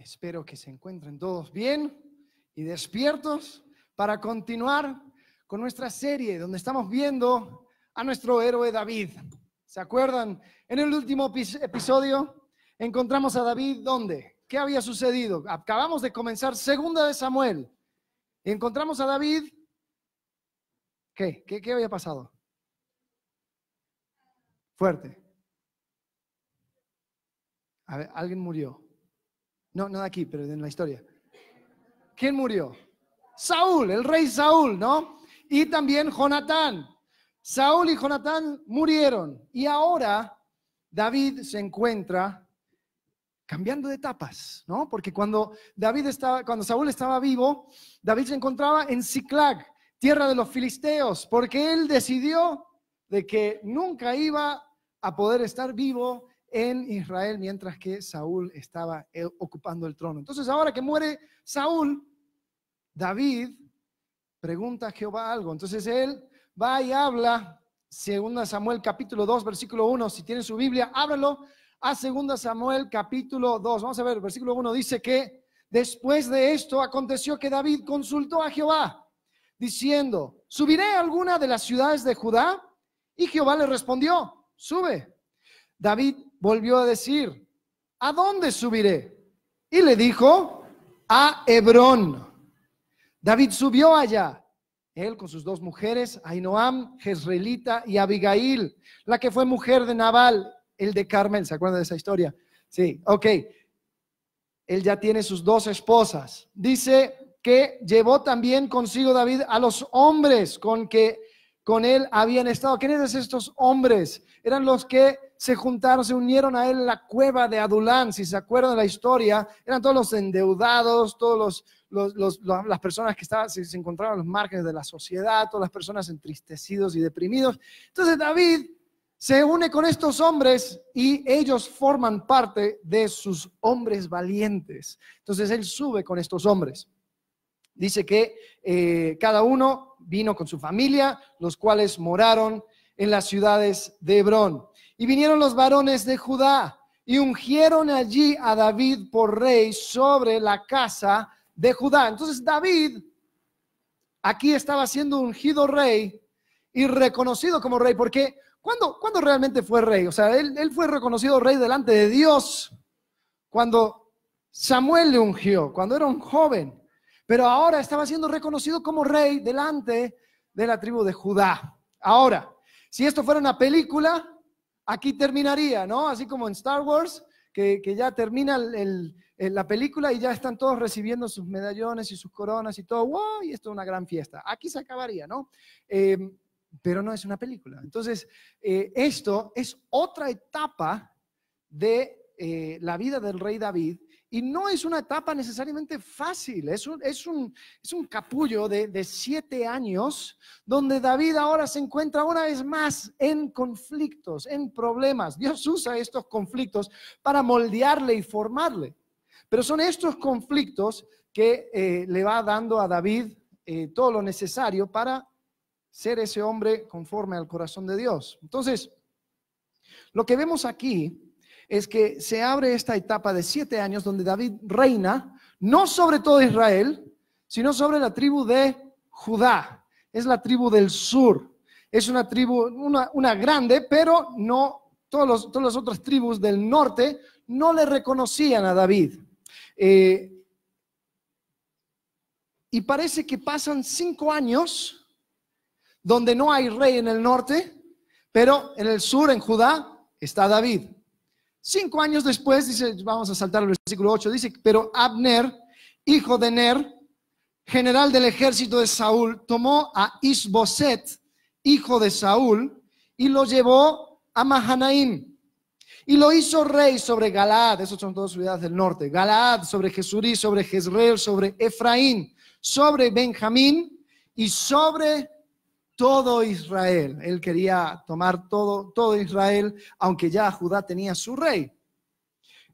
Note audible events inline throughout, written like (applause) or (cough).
Espero que se encuentren todos bien y despiertos para continuar con nuestra serie donde estamos viendo a nuestro héroe David. ¿Se acuerdan? En el último episodio encontramos a David ¿dónde? ¿Qué había sucedido? Acabamos de comenzar segunda de Samuel. y Encontramos a David. ¿Qué? ¿Qué, qué había pasado? Fuerte. A ver, alguien murió. No, no de aquí, pero en la historia. ¿Quién murió? Saúl, el rey Saúl, ¿no? Y también Jonatán. Saúl y Jonatán murieron. Y ahora David se encuentra cambiando de etapas, ¿no? Porque cuando David estaba, cuando Saúl estaba vivo, David se encontraba en Siclag, tierra de los filisteos, porque él decidió de que nunca iba a poder estar vivo en Israel mientras que Saúl estaba eh, ocupando el trono. Entonces ahora que muere Saúl, David pregunta a Jehová algo. Entonces él va y habla, segunda Samuel capítulo 2, versículo 1, si tiene su Biblia, háblalo a segunda Samuel capítulo 2. Vamos a ver, versículo 1 dice que después de esto aconteció que David consultó a Jehová diciendo, ¿subiré a alguna de las ciudades de Judá? Y Jehová le respondió, sube. David volvió a decir, ¿a dónde subiré? Y le dijo, a Hebrón. David subió allá, él con sus dos mujeres, Ainoam, Jezreelita y Abigail, la que fue mujer de Nabal, el de Carmen, ¿se acuerdan de esa historia? Sí, ok. Él ya tiene sus dos esposas. Dice que llevó también consigo David a los hombres con que con él habían estado. ¿Quiénes estos hombres? Eran los que se juntaron, se unieron a él en la cueva de Adulán, si se acuerdan de la historia, eran todos los endeudados, todas las personas que estaban, se, encontraban los márgenes de la sociedad, todas las personas entristecidos y deprimidos. Entonces David se une con estos hombres y ellos forman parte de sus hombres valientes. Entonces él sube con estos hombres. Dice que eh, cada uno vino con su familia, los cuales moraron en las ciudades de Hebrón. Y vinieron los varones de Judá y ungieron allí a David por rey sobre la casa de Judá. Entonces David aquí estaba siendo ungido rey y reconocido como rey, porque cuando realmente fue rey? O sea, él, él fue reconocido rey delante de Dios cuando Samuel le ungió, cuando era un joven, pero ahora estaba siendo reconocido como rey delante de la tribu de Judá. Ahora, si esto fuera una película, aquí terminaría, ¿no? Así como en Star Wars, que, ya termina la película y ya están todos recibiendo sus medallones y sus coronas y todo, ¡wow! Y esto es una gran fiesta. Aquí se acabaría, ¿no? Em, pero no es una película. Entonces, eh, esto es otra etapa de eh, la vida del rey David y no es una etapa necesariamente fácil, es un, es un, capullo de, siete años donde David ahora se encuentra una vez más en conflictos, en problemas. Dios usa estos conflictos para moldearle y formarle. Pero son estos conflictos que eh, le va dando a David eh, todo lo necesario para ser ese hombre conforme al corazón de Dios. Entonces, lo que vemos aquí es que se abre esta etapa de siete años donde David reina, no sobre todo Israel, sino sobre la tribu de Judá. Es la tribu del sur. Es una tribu, una, grande, pero no, todos todas las otras tribus del norte no le reconocían a David. Eh, y parece que pasan cinco años donde no hay rey en el norte, pero en el sur, en Judá, está David. Cinco años después, dice, vamos a saltar el versículo 8, dice, pero Abner, hijo de Ner, general del ejército de Saúl, tomó a Isboset, hijo de Saúl, y lo llevó a Mahanaim. Y lo hizo rey sobre Galaad, esos son todas ciudades del norte, Galaad, sobre Jesurí, sobre Jezreel, sobre Efraín, sobre Benjamín y sobre todo Israel. Él quería tomar todo, todo Israel, aunque ya Judá tenía su rey.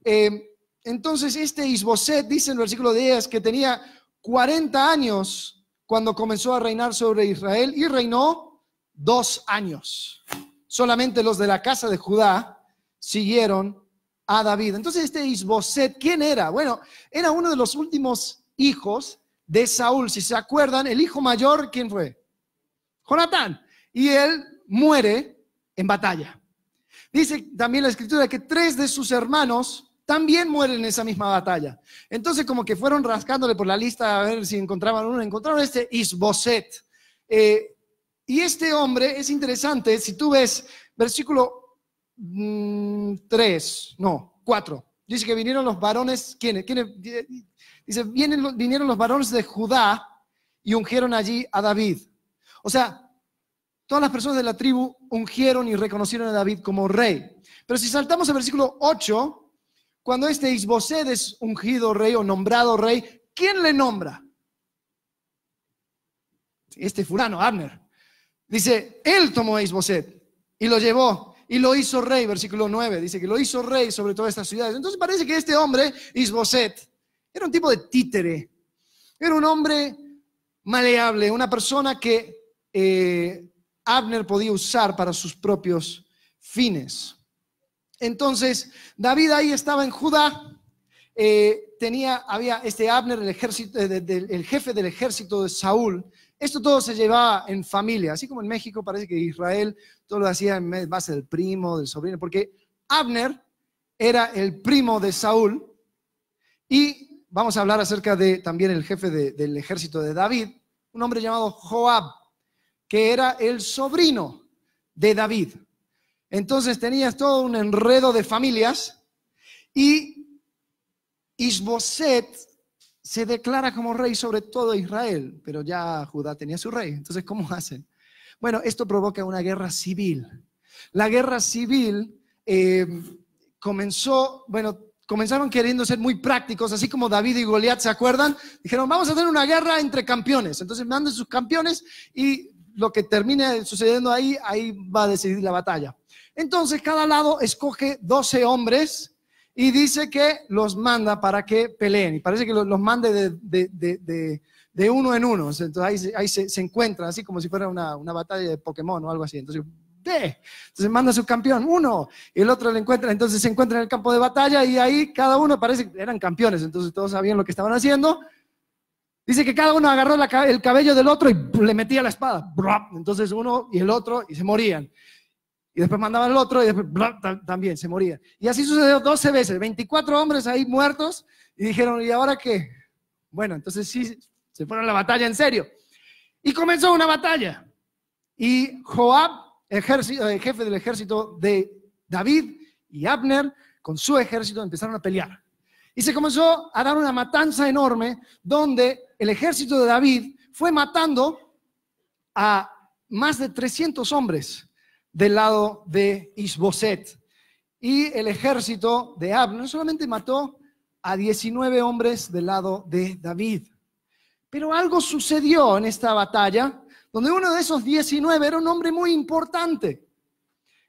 Eh, entonces este Isboset dice en el versículo 10 que tenía 40 años cuando comenzó a reinar sobre Israel y reinó dos años. Solamente los de la casa de Judá siguieron a David. Entonces este Isboset, ¿quién era? Bueno, era uno de los últimos hijos de Saúl. Si se acuerdan, el hijo mayor, ¿quién fue? Jonatán. Y él muere en batalla. Dice también la escritura que tres de sus hermanos también mueren en esa misma batalla. Entonces como que fueron rascándole por la lista a ver si encontraban uno. Encontraron este Isboset. Eh, y este hombre es interesante, si tú ves versículo 3, mm, no, 4, dice que vinieron los varones, ¿quiénes? Dice, vienen, vinieron los varones de Judá y ungieron allí a David. O sea, todas las personas de la tribu ungieron y reconocieron a David como rey. Pero si saltamos al versículo 8, cuando este Isboset es ungido rey o nombrado rey, ¿quién le nombra? Este fulano, Abner. Dice, él tomó a Isboset y lo llevó y lo hizo rey, versículo 9, dice que lo hizo rey sobre todas estas ciudades. Entonces parece que este hombre, Isboset, era un tipo de títere, era un hombre maleable, una persona que eh, Abner podía usar para sus propios fines. Entonces, David ahí estaba en Judá, eh, tenía, había este Abner, el, ejército, eh, jefe del ejército de Saúl. Esto todo se llevaba en familia, así como en México parece que Israel todo lo hacía en base del primo, del sobrino, porque Abner era el primo de Saúl y vamos a hablar acerca de también el jefe del ejército de David, un hombre llamado Joab que era el sobrino de David. Entonces tenías todo un enredo de familias y Isboset se declara como rey sobre todo Israel, pero ya Judá tenía su rey. Entonces, ¿cómo hacen? Bueno, esto provoca una guerra civil. La guerra civil eh, comenzó, bueno, comenzaron queriendo ser muy prácticos, así como David y Goliat, ¿se acuerdan? Dijeron, vamos a hacer una guerra entre campeones. Entonces mandan sus campeones y lo que termine sucediendo ahí, ahí va a decidir la batalla. Entonces, cada lado escoge 12 hombres y dice que los manda para que peleen. Y parece que los, mande de, uno en uno. Entonces, ahí, se, ahí encuentran, así como si fuera una, batalla de Pokémon o algo así. Entonces, de entonces manda a su campeón, uno, y el otro le encuentra. Entonces, se encuentran en el campo de batalla y ahí cada uno parece que eran campeones. Entonces, todos sabían lo que estaban haciendo Dice que cada uno agarró el cabello del otro y le metía la espada. Entonces uno y el otro y se morían. Y después mandaban al otro y después también se moría Y así sucedió 12 veces, 24 hombres ahí muertos y dijeron, ¿y ahora qué? Bueno, entonces sí, se fueron a la batalla en serio. Y comenzó una batalla. Y Joab, eh, jefe del ejército de David y Abner, con su ejército empezaron a pelear. Y se comenzó a dar una matanza enorme donde el ejército de David fue matando a más de 300 hombres del lado de Isboset. Y el ejército de Abner solamente mató a 19 hombres del lado de David, pero algo sucedió en esta batalla donde uno de esos 19 era un hombre muy importante.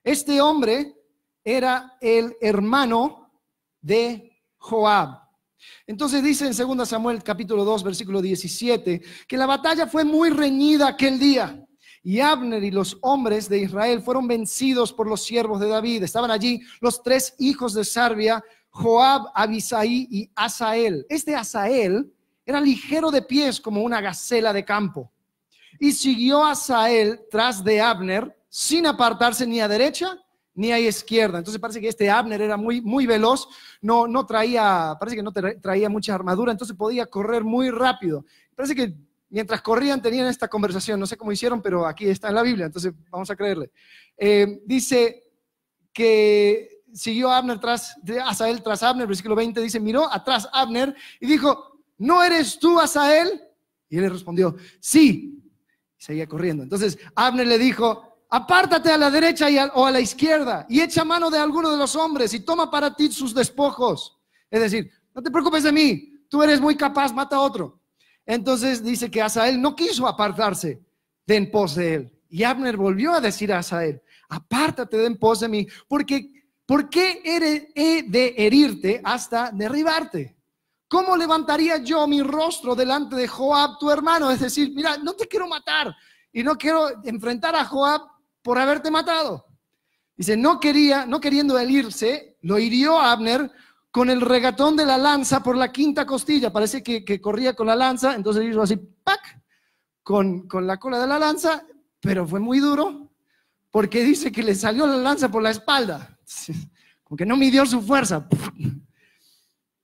Este hombre era el hermano de Joab. Entonces dice en 2 Samuel capítulo 2 versículo 17 que la batalla fue muy reñida aquel día y Abner y los hombres de Israel fueron vencidos por los siervos de David. Estaban allí los tres hijos de Sarbia, Joab, Abisaí y Asael. Este Asael era ligero de pies como una gacela de campo. Y siguió Asael tras de Abner sin apartarse ni a derecha ni hay izquierda. Entonces parece que este Abner era muy, muy veloz, no, no traía, parece que no traía mucha armadura, entonces podía correr muy rápido. Parece que mientras corrían tenían esta conversación, no sé cómo hicieron, pero aquí está en la Biblia, entonces vamos a creerle. Eh, dice que siguió Abner tras, Asael tras Abner, versículo 20 dice, miró atrás Abner y dijo, ¿no eres tú Asael? Y él le respondió, sí, y seguía corriendo. Entonces Abner le dijo, Apártate a la derecha o a la izquierda y echa mano de alguno de los hombres y toma para ti sus despojos. Es decir, no te preocupes de mí, tú eres muy capaz, mata a otro. Entonces dice que Asael no quiso apartarse de en pos de él. Y Abner volvió a decir a Asael, apártate de en pos de mí, porque ¿por qué he de herirte hasta derribarte? ¿Cómo levantaría yo mi rostro delante de Joab, tu hermano? Es decir, mira, no te quiero matar y no quiero enfrentar a Joab por haberte matado. Dice, no quería, no queriendo el irse, lo hirió Abner con el regatón de la lanza por la quinta costilla. Parece que, que corría con la lanza, entonces hizo así, ¡pac! Con, con la cola de la lanza, pero fue muy duro porque dice que le salió la lanza por la espalda. Como que no midió su fuerza.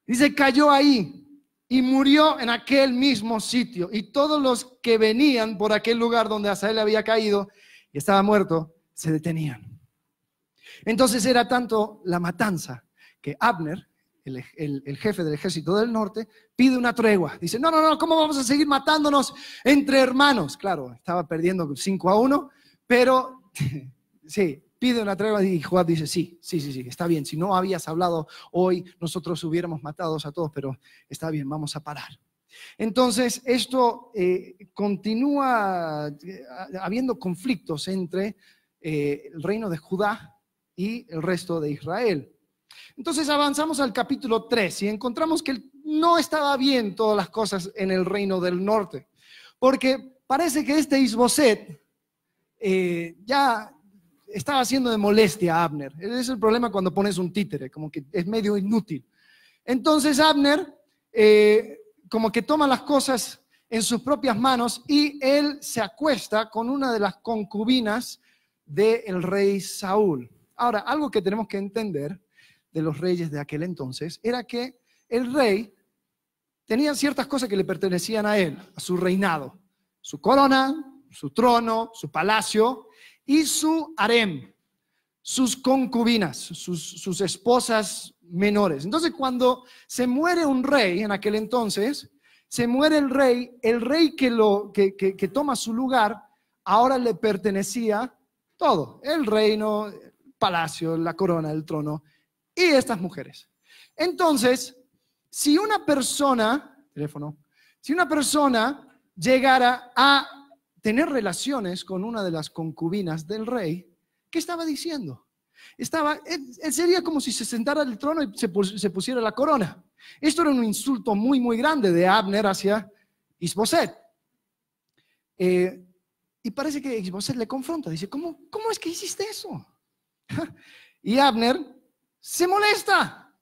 Dice, cayó ahí y murió en aquel mismo sitio. Y todos los que venían por aquel lugar donde Asael había caído y estaba muerto, se detenían. Entonces era tanto la matanza que Abner, el, jefe del ejército del norte, pide una tregua. Dice, no, no, no, ¿cómo vamos a seguir matándonos entre hermanos? Claro, estaba perdiendo 5 a 1, pero (laughs) sí, pide una tregua y Joab dice, sí, sí, sí, sí, está bien, si no habías hablado hoy, nosotros hubiéramos matado a todos, pero está bien, vamos a parar. Entonces, esto eh, continúa eh, habiendo conflictos entre eh, el reino de Judá y el resto de Israel. Entonces avanzamos al capítulo 3 y encontramos que no estaba bien todas las cosas en el reino del norte, porque parece que este Isboset ya estaba haciendo de molestia a Abner. es el problema cuando pones un títere, como que es medio inútil. Entonces Abner como que toma las cosas en sus propias manos y él se acuesta con una de las concubinas del rey Saúl. Ahora, algo que tenemos que entender de los reyes de aquel entonces era que el rey tenía ciertas cosas que le pertenecían a él, a su reinado, su corona, su trono, su palacio y su harem, sus concubinas, sus, sus esposas menores. Entonces, cuando se muere un rey en aquel entonces, se muere el rey, el rey que, lo, que, que, toma su lugar, ahora le pertenecía todo, el reino, el palacio, la corona, el trono y estas mujeres. Entonces, si una persona, teléfono, si una persona llegara a tener relaciones con una de las concubinas del rey, ¿qué estaba diciendo? Estaba, sería como si se sentara Al trono y se, pusiera la corona. Esto era un insulto muy, muy grande de Abner hacia Isboset. Eh, y parece que Isboset le confronta, dice, ¿cómo, cómo es que hiciste eso? (laughs) y Abner se molesta.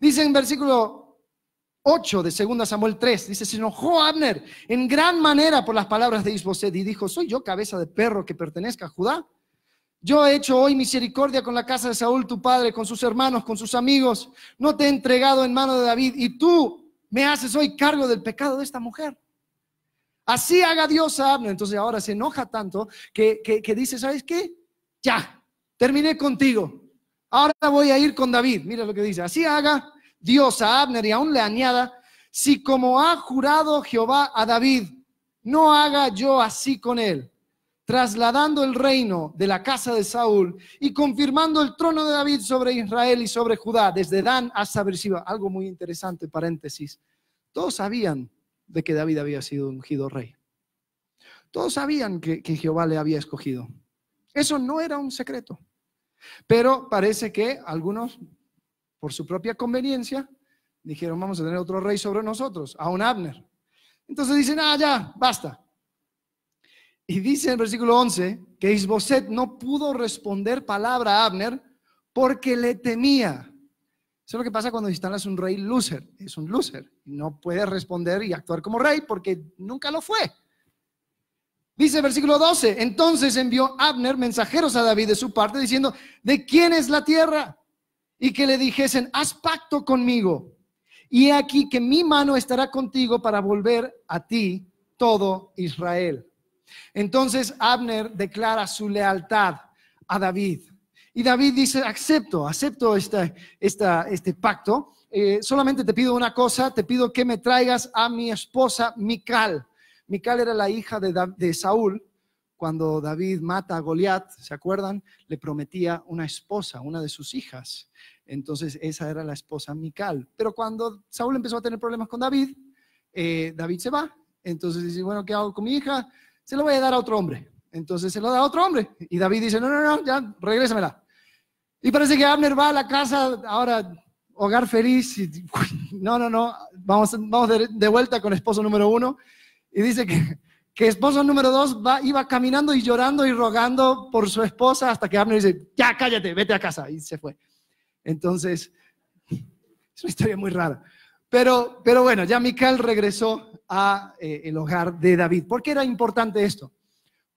Dice en versículo 8 de 2 Samuel 3, dice, se enojó Abner en gran manera por las palabras de Isboset y dijo, ¿soy yo cabeza de perro que pertenezca a Judá? Yo he hecho hoy misericordia con la casa de Saúl, tu padre, con sus hermanos, con sus amigos. No te he entregado en mano de David y tú me haces hoy cargo del pecado de esta mujer. Así haga Dios a Abner. Entonces ahora se enoja tanto que, que dice, ¿sabes qué? Ya, terminé contigo. Ahora voy a ir con David. Mira lo que dice. Así haga Dios a Abner y aún le añada, si como ha jurado Jehová a David, no haga yo así con él trasladando el reino de la casa de Saúl y confirmando el trono de David sobre Israel y sobre Judá, desde Dan hasta Bersiba Algo muy interesante, paréntesis. Todos sabían de que David había sido ungido rey. Todos sabían que, que Jehová le había escogido. Eso no era un secreto. Pero parece que algunos, por su propia conveniencia, dijeron, vamos a tener otro rey sobre nosotros, a un Abner. Entonces dicen, ah, ya, basta, y dice en versículo 11 que Isboset no pudo responder palabra a Abner porque le temía. Eso es lo que pasa cuando instalas un rey lúcer, Es un loser. No puede responder y actuar como rey porque nunca lo fue. Dice el versículo 12, entonces envió Abner mensajeros a David de su parte diciendo, ¿de quién es la tierra? Y que le dijesen, haz pacto conmigo. Y aquí que mi mano estará contigo para volver a ti todo Israel. Entonces Abner declara su lealtad a David. Y David dice, acepto, acepto este pacto. Eh, solamente te pido una cosa, te pido que me traigas a mi esposa Mical. Mical era la hija de, Saúl. Cuando David mata a Goliat, ¿se acuerdan? Le prometía una esposa, una de sus hijas. Entonces esa era la esposa Mical. Pero cuando Saúl empezó a tener problemas con David, eh, David se va. Entonces dice, bueno, ¿qué hago con mi hija? se lo voy a dar a otro hombre. Entonces se lo da a otro hombre. Y David dice, no, no, no, ya, regrésamela. Y parece que Abner va a la casa, ahora hogar feliz, no, no, no, vamos, vamos de, vuelta con esposo número uno. Y dice que, que esposo número dos va, iba caminando y llorando y rogando por su esposa hasta que Abner dice, ya cállate, vete a casa. Y se fue. Entonces, es una historia muy rara. Pero, pero bueno, ya Mical regresó a eh, el hogar de David. ¿Por qué era importante esto?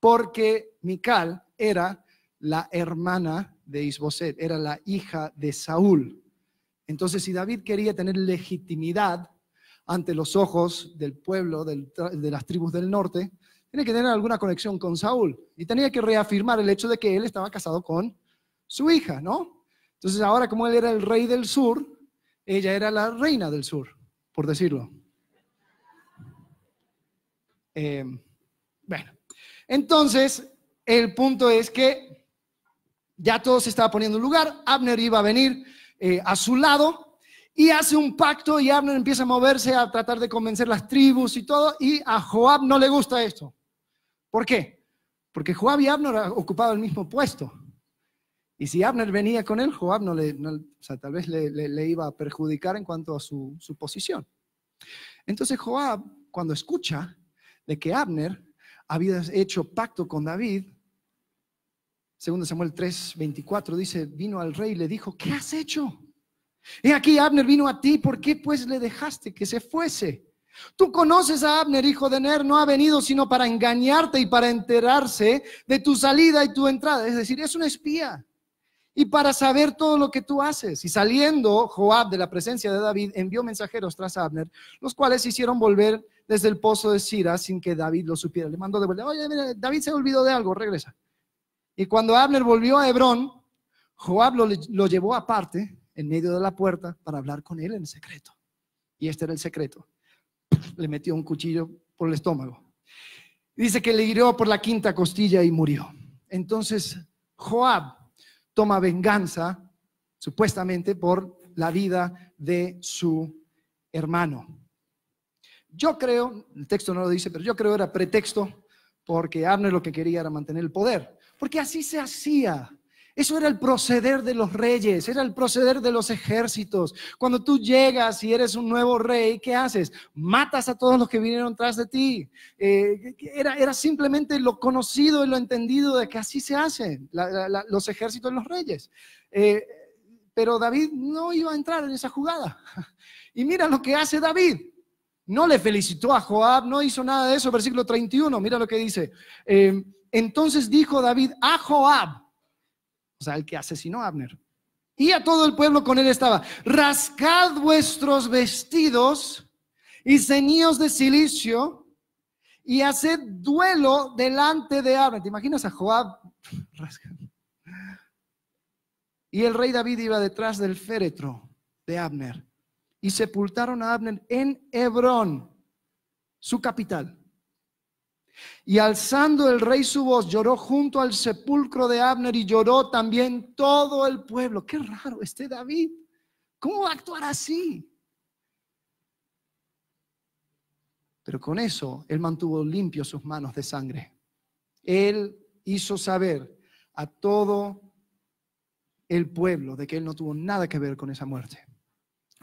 Porque Mical era la hermana de Isboset, era la hija de Saúl. Entonces, si David quería tener legitimidad ante los ojos del pueblo, de las tribus del norte, tenía que tener alguna conexión con Saúl y tenía que reafirmar el hecho de que él estaba casado con su hija, ¿no? Entonces, ahora como él era el rey del sur, ella era la reina del sur, por decirlo. Eh, bueno, entonces el punto es que ya todo se estaba poniendo en lugar, Abner iba a venir eh, a su lado y hace un pacto y Abner empieza a moverse a tratar de convencer las tribus y todo y a Joab no le gusta esto. ¿Por qué? Porque Joab y Abner ocupado el mismo puesto. Y si Abner venía con él, Joab no le, tal vez le, iba a perjudicar en cuanto a su, su posición. Entonces Joab, cuando escucha, de que Abner había hecho pacto con David. Segundo Samuel 3.24 dice, vino al rey y le dijo, ¿qué has hecho? He aquí, Abner vino a ti, ¿por qué pues le dejaste que se fuese? Tú conoces a Abner, hijo de Ner, no ha venido sino para engañarte y para enterarse de tu salida y tu entrada. Es decir, es un espía. Y para saber todo lo que tú haces. Y saliendo Joab de la presencia de David, envió mensajeros tras Abner, los cuales hicieron volver desde el pozo de Sira sin que David lo supiera. Le mandó de vuelta, oye, David se olvidó de algo, regresa. Y cuando Abner volvió a Hebrón, Joab lo, lo llevó aparte, en medio de la puerta, para hablar con él en secreto. Y este era el secreto. Le metió un cuchillo por el estómago. Dice que le hirió por la quinta costilla y murió. Entonces Joab toma venganza, supuestamente, por la vida de su hermano. Yo creo, el texto no lo dice, pero yo creo era pretexto porque Arne lo que quería era mantener el poder, porque así se hacía. Eso era el proceder de los reyes, era el proceder de los ejércitos. Cuando tú llegas y eres un nuevo rey, ¿qué haces? Matas a todos los que vinieron tras de ti. Eh, era, era, simplemente lo conocido y lo entendido de que así se hacen los ejércitos y los reyes. Eh, pero David no iba a entrar en esa jugada. (laughs) Y mira lo que hace David. No le felicitó a Joab, no hizo nada de eso. Versículo 31, mira lo que dice. Eh, entonces dijo David a Joab, o sea, el que asesinó a Abner, y a todo el pueblo con él estaba, rascad vuestros vestidos y ceñíos de silicio y haced duelo delante de Abner. ¿Te imaginas a Joab? (laughs) y el rey David iba detrás del féretro de Abner y sepultaron a Abner en Hebrón, su capital. Y alzando el rey su voz, lloró junto al sepulcro de Abner y lloró también todo el pueblo. Qué raro este David. ¿Cómo va a actuar así? Pero con eso, él mantuvo limpios sus manos de sangre. Él hizo saber a todo el pueblo de que él no tuvo nada que ver con esa muerte.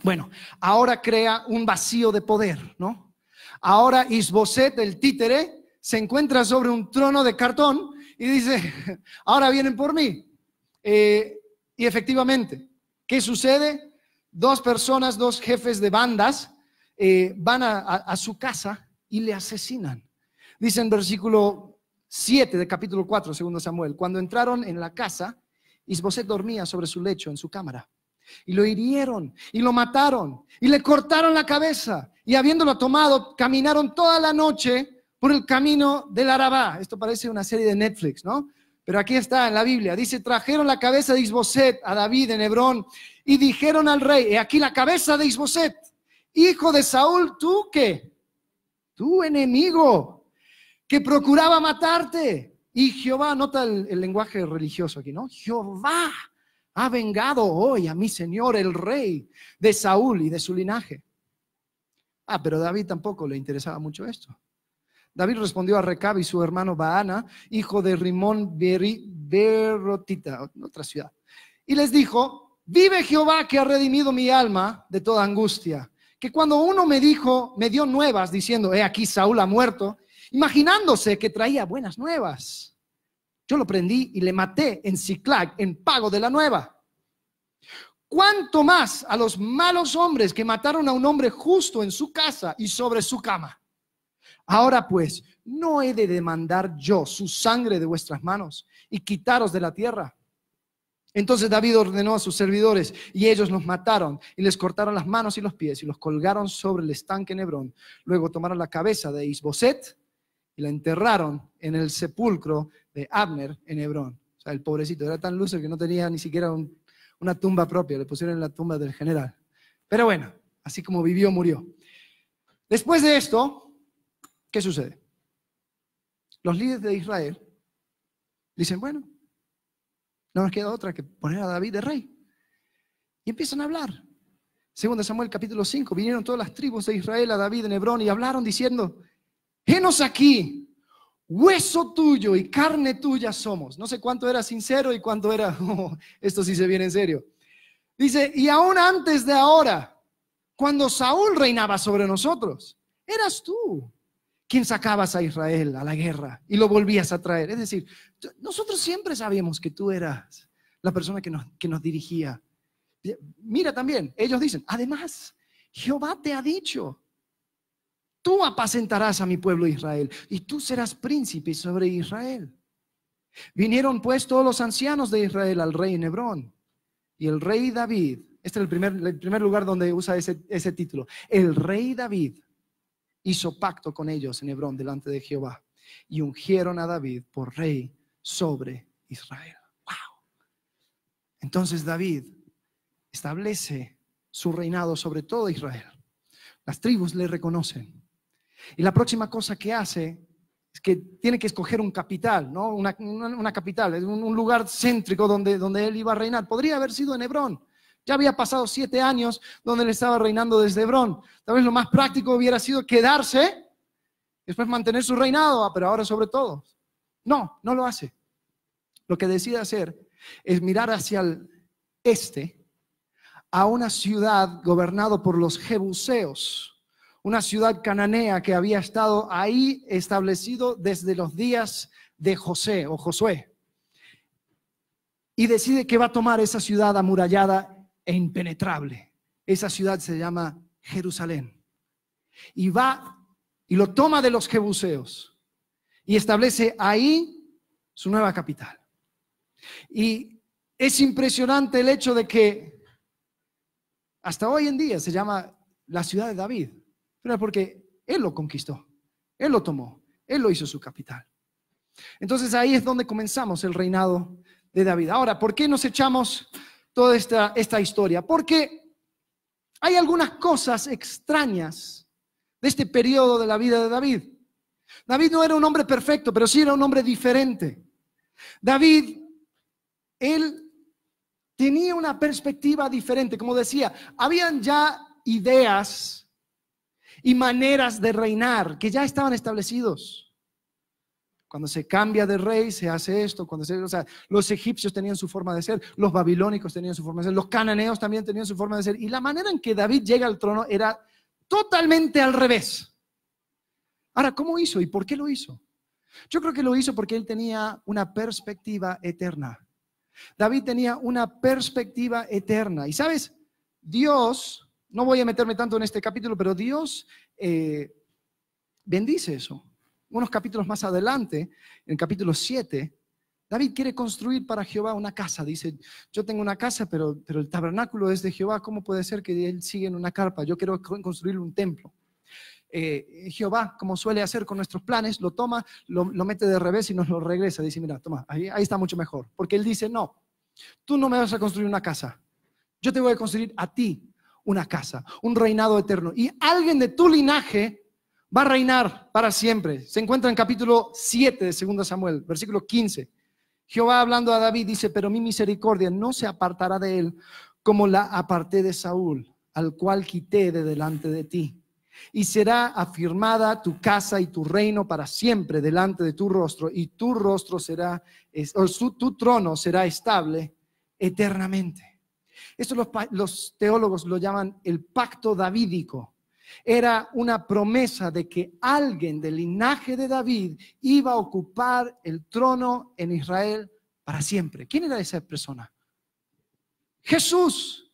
Bueno, ahora crea un vacío de poder, ¿no? Ahora Isboset, el títere, se encuentra sobre un trono de cartón y dice, (laughs) ahora vienen por mí. Eh, y efectivamente, ¿qué sucede? Dos personas, dos jefes de bandas, eh, van a, su casa y le asesinan. Dice en versículo 7 de capítulo 4, segundo Samuel, cuando entraron en la casa, Isboset dormía sobre su lecho en su cámara y lo hirieron y lo mataron y le cortaron la cabeza y habiéndolo tomado caminaron toda la noche por el camino del Arabá. Esto parece una serie de Netflix, ¿no? Pero aquí está en la Biblia. Dice, trajeron la cabeza de Isboset a David en Hebrón y dijeron al rey, he aquí la cabeza de Isboset, hijo de Saúl, tú qué, tu enemigo, que procuraba matarte. Y Jehová, nota el lenguaje religioso aquí, ¿no? Jehová ha vengado hoy a mi señor el rey de Saúl y de su linaje. Ah, pero David tampoco le interesaba mucho esto. David respondió a Recab y su hermano Baana, hijo de Rimón Berotita, otra ciudad, y les dijo, vive Jehová que ha redimido mi alma de toda angustia, que cuando uno me dijo, me dio nuevas diciendo, he aquí Saúl ha muerto, imaginándose que traía buenas nuevas. Yo lo prendí y le maté en Ciclag en pago de la nueva. ¿Cuánto más a los malos hombres que mataron a un hombre justo en su casa y sobre su cama? Ahora pues, no he de demandar yo su sangre de vuestras manos y quitaros de la tierra. Entonces David ordenó a sus servidores y ellos los mataron y les cortaron las manos y los pies y los colgaron sobre el estanque en Hebrón. Luego tomaron la cabeza de Isboset y la enterraron en el sepulcro de Abner en Hebrón. O sea, el pobrecito era tan luso que no tenía ni siquiera una tumba propia, le pusieron en la tumba del general. Pero bueno, así como vivió, murió. Después de esto, ¿qué sucede? Los líderes de Israel dicen, bueno, no nos queda otra que poner a David de rey. Y empiezan a hablar. Segundo Samuel capítulo 5, vinieron todas las tribus de Israel a David en Hebrón y hablaron diciendo, henos aquí, hueso tuyo y carne tuya somos. No sé cuánto era sincero y cuánto era, (laughs) oh, esto sí se viene en serio. Dice, y aún antes de ahora, cuando Saúl reinaba sobre nosotros, eras tú quien sacabas a Israel a la guerra y lo volvías a traer. Es decir, nosotros siempre sabíamos que tú eras la persona que nos, que nos dirigía. Mira también, ellos dicen, además, Jehová te ha dicho, Tú apacentarás a mi pueblo Israel y tú serás príncipe sobre Israel. Vinieron pues todos los ancianos de Israel al rey Nebrón, Hebrón y el rey David, este es el primer, lugar donde usa ese, título, el rey David hizo pacto con ellos en Hebrón delante de Jehová y ungieron a David por rey sobre Israel. ¡Wow! Entonces David establece su reinado sobre todo Israel. Las tribus le reconocen. Y la próxima cosa que hace es que tiene que escoger un capital, ¿no? Una, capital, un, un lugar céntrico donde, donde él iba a reinar. Podría haber sido en Hebrón. Ya había pasado siete años donde él estaba reinando desde Hebrón. Tal vez lo más práctico hubiera sido quedarse, después mantener su reinado, ah, pero ahora sobre todo. No, no lo hace. Lo que decide hacer es mirar hacia el este a una ciudad gobernada por los jebuseos una ciudad cananea que había estado ahí establecido desde los días de José o Josué. Y decide que va a tomar esa ciudad amurallada e impenetrable. Esa ciudad se llama Jerusalén. Y va y lo toma de los jebuseos y establece ahí su nueva capital. Y es impresionante el hecho de que hasta hoy en día se llama la ciudad de David. Pero porque Él lo conquistó, Él lo tomó, Él lo hizo su capital. Entonces ahí es donde comenzamos el reinado de David. Ahora, ¿por qué nos echamos toda esta, esta historia? Porque hay algunas cosas extrañas de este periodo de la vida de David. David no era un hombre perfecto, pero sí era un hombre diferente. David, él tenía una perspectiva diferente, como decía, habían ya ideas y maneras de reinar que ya estaban establecidos. Cuando se cambia de rey, se hace esto. Cuando se, los egipcios tenían su forma de ser, los babilónicos tenían su forma de ser, los cananeos también tenían su forma de ser. Y la manera en que David llega al trono era totalmente al revés. Ahora, ¿cómo hizo y por qué lo hizo? Yo creo que lo hizo porque él tenía una perspectiva eterna. David tenía una perspectiva eterna. Y sabes, Dios no voy a meterme tanto en este capítulo, pero Dios eh, bendice eso. Unos capítulos más adelante, en el capítulo 7, David quiere construir para Jehová una casa. Dice, yo tengo una casa, pero, pero el tabernáculo es de Jehová. ¿Cómo puede ser que él siga en una carpa? Yo quiero construir un templo. Eh, Jehová, como suele hacer con nuestros planes, lo toma, lo, mete de revés y nos lo regresa. Dice, mira, toma, ahí, ahí está mucho mejor. Porque él dice, no, tú no me vas a construir una casa. Yo te voy a construir a ti una casa, un reinado eterno. Y alguien de tu linaje va a reinar para siempre. Se encuentra en capítulo 7 de 2 Samuel, versículo 15. Jehová hablando a David dice, pero mi misericordia no se apartará de él como la aparté de Saúl, al cual quité de delante de ti. Y será afirmada tu casa y tu reino para siempre delante de tu rostro, y tu rostro será, o su, tu trono será estable eternamente. Esto los, teólogos lo llaman el pacto davídico. Era una promesa de que alguien del linaje de David iba a ocupar el trono en Israel para siempre. ¿Quién era esa persona? Jesús.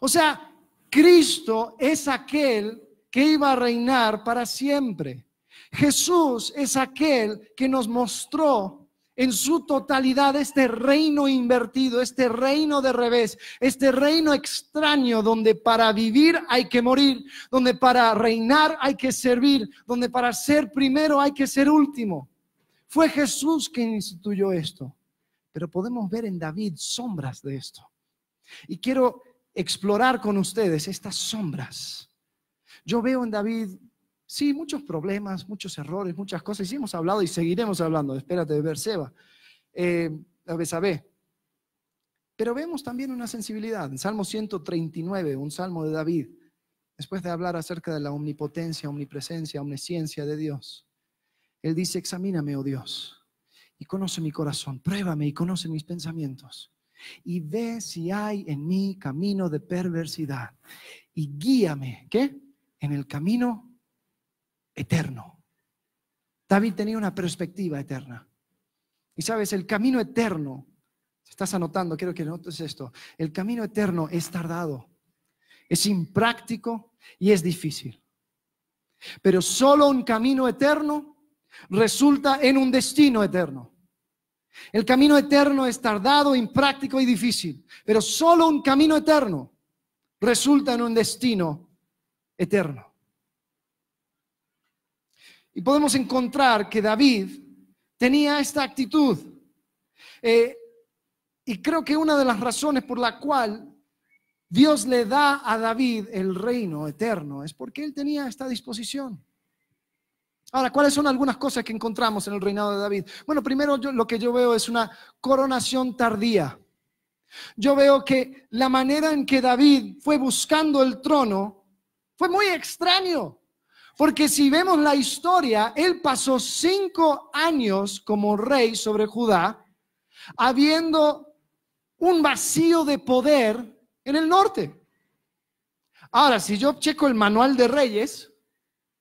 O sea, Cristo es aquel que iba a reinar para siempre. Jesús es aquel que nos mostró en su totalidad este reino invertido, este reino de revés, este reino extraño donde para vivir hay que morir, donde para reinar hay que servir, donde para ser primero hay que ser último. Fue Jesús quien instituyó esto, pero podemos ver en David sombras de esto. Y quiero explorar con ustedes estas sombras. Yo veo en David Sí, muchos problemas, muchos errores, muchas cosas. Y hemos hablado y seguiremos hablando. Espérate de Seba. eh, a sabe Pero vemos también una sensibilidad. En Salmo 139, un salmo de David, después de hablar acerca de la omnipotencia, omnipresencia, omnisciencia de Dios, él dice, examíname, oh Dios, y conoce mi corazón, pruébame y conoce mis pensamientos y ve si hay en mí camino de perversidad y guíame, ¿qué? En el camino eterno. David tenía una perspectiva eterna. Y sabes, el camino eterno, estás anotando, quiero que notes esto, el camino eterno es tardado, es impráctico y es difícil. Pero solo un camino eterno resulta en un destino eterno. El camino eterno es tardado, impráctico y difícil, pero solo un camino eterno resulta en un destino eterno podemos encontrar que David tenía esta actitud. Eh, y creo que una de las razones por la cual Dios le da a David el reino eterno es porque él tenía esta disposición. Ahora, ¿cuáles son algunas cosas que encontramos en el reinado de David? Bueno, primero lo que yo veo es una coronación tardía. Yo veo que la manera en que David fue buscando el trono fue muy extraño. Porque si vemos la historia, él pasó cinco años como rey sobre Judá, habiendo un vacío de poder en el norte. Ahora, si yo checo el manual de reyes,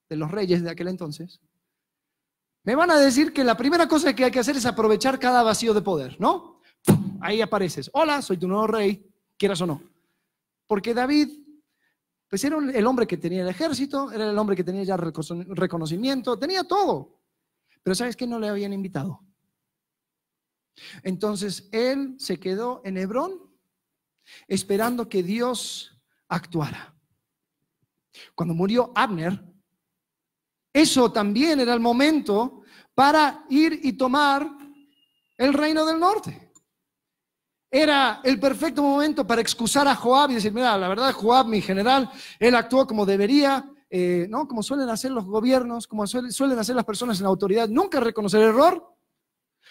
de los reyes de aquel entonces, me van a decir que la primera cosa que hay que hacer es aprovechar cada vacío de poder, ¿no? Ahí apareces. Hola, soy tu nuevo rey, quieras o no. Porque David pues era el hombre que tenía el ejército, era el hombre que tenía ya reconocimiento, tenía todo. Pero ¿sabes qué? No le habían invitado. Entonces él se quedó en Hebrón esperando que Dios actuara. Cuando murió Abner, eso también era el momento para ir y tomar el reino del norte. Era el perfecto momento para excusar a Joab y decir, mira, la verdad, Joab, mi general, él actuó como debería, eh, ¿no? Como suelen hacer los gobiernos, como suelen hacer las personas en la autoridad, nunca reconocer error,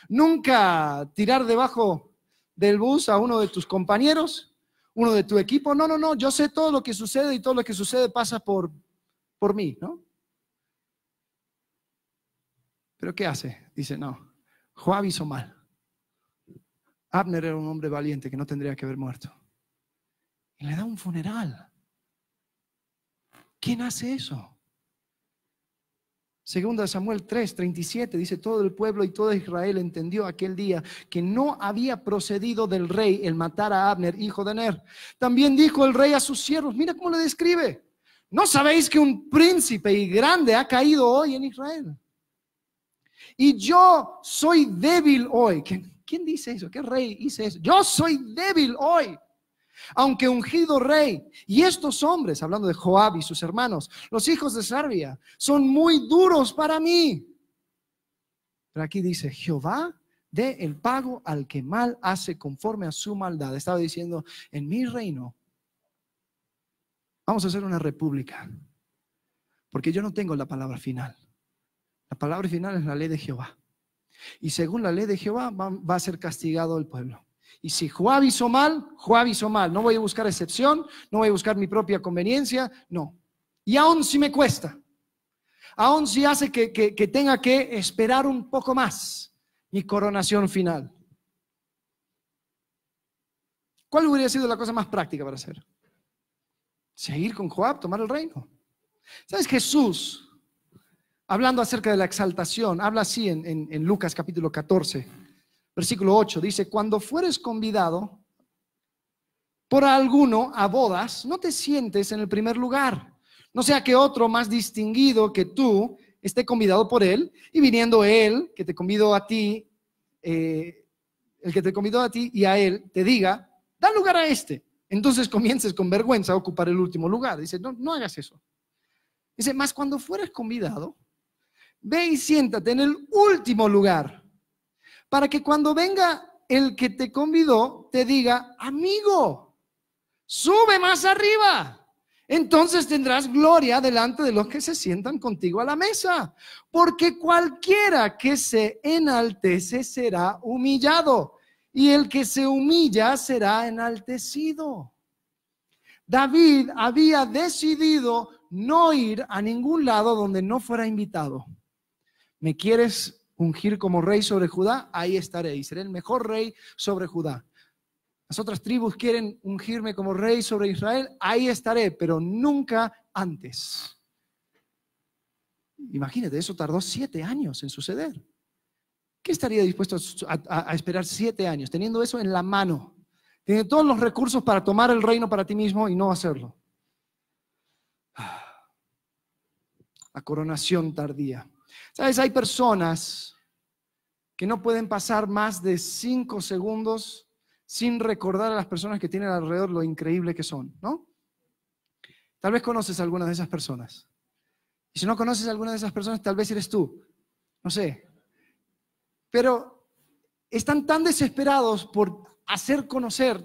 nunca tirar debajo del bus a uno de tus compañeros, uno de tu equipo. No, no, no, yo sé todo lo que sucede y todo lo que sucede pasa por, por mí, ¿no? Pero ¿qué hace? Dice, no, Joab hizo mal. Abner era un hombre valiente que no tendría que haber muerto. Y le da un funeral. ¿Quién hace eso? Segunda Samuel 3, 37 dice, todo el pueblo y todo Israel entendió aquel día que no había procedido del rey el matar a Abner, hijo de Ner. También dijo el rey a sus siervos, mira cómo le describe, ¿no sabéis que un príncipe y grande ha caído hoy en Israel? Y yo soy débil hoy. ¿Quién dice eso? ¿Qué rey dice eso? Yo soy débil hoy. Aunque ungido rey, y estos hombres, hablando de Joab y sus hermanos, los hijos de Sarbia, son muy duros para mí. Pero aquí dice, Jehová dé el pago al que mal hace conforme a su maldad. Estaba diciendo, en mi reino vamos a hacer una república, porque yo no tengo la palabra final. La palabra final es la ley de Jehová. Y según la ley de Jehová va, a ser castigado el pueblo. Y si Joab hizo mal, Joab hizo mal. No voy a buscar excepción, no voy a buscar mi propia conveniencia, no. Y aún si me cuesta, aún si hace que, que tenga que esperar un poco más mi coronación final. ¿Cuál hubiera sido la cosa más práctica para hacer? Seguir con Joab, tomar el reino. ¿Sabes? Jesús hablando acerca de la exaltación, habla así en, Lucas capítulo 14, versículo 8, dice, cuando fueres convidado por alguno a bodas, no te sientes en el primer lugar, no sea que otro más distinguido que tú esté convidado por él y viniendo él, que te convidó a ti, eh, el que te convidó a ti y a él, te diga, da lugar a este. Entonces comiences con vergüenza a ocupar el último lugar. Dice, no, no hagas eso. Dice, más cuando fueres convidado Ve y siéntate en el último lugar, para que cuando venga el que te convidó, te diga, amigo, sube más arriba. Entonces tendrás gloria delante de los que se sientan contigo a la mesa, porque cualquiera que se enaltece será humillado, y el que se humilla será enaltecido. David había decidido no ir a ningún lado donde no fuera invitado. ¿Me quieres ungir como rey sobre Judá? Ahí estaré y seré el mejor rey sobre Judá. Las otras tribus quieren ungirme como rey sobre Israel, ahí estaré, pero nunca antes. Imagínate, eso tardó siete años en suceder. ¿Qué estaría dispuesto a, esperar siete años teniendo eso en la mano? Tiene todos los recursos para tomar el reino para ti mismo y no hacerlo. Ah, la coronación tardía. Sabes, hay personas que no pueden pasar más de cinco segundos sin recordar a las personas que tienen alrededor lo increíble que son, ¿no? Tal vez conoces a alguna de esas personas. Y si no conoces a alguna de esas personas, tal vez eres tú. No sé. Pero están tan desesperados por hacer conocer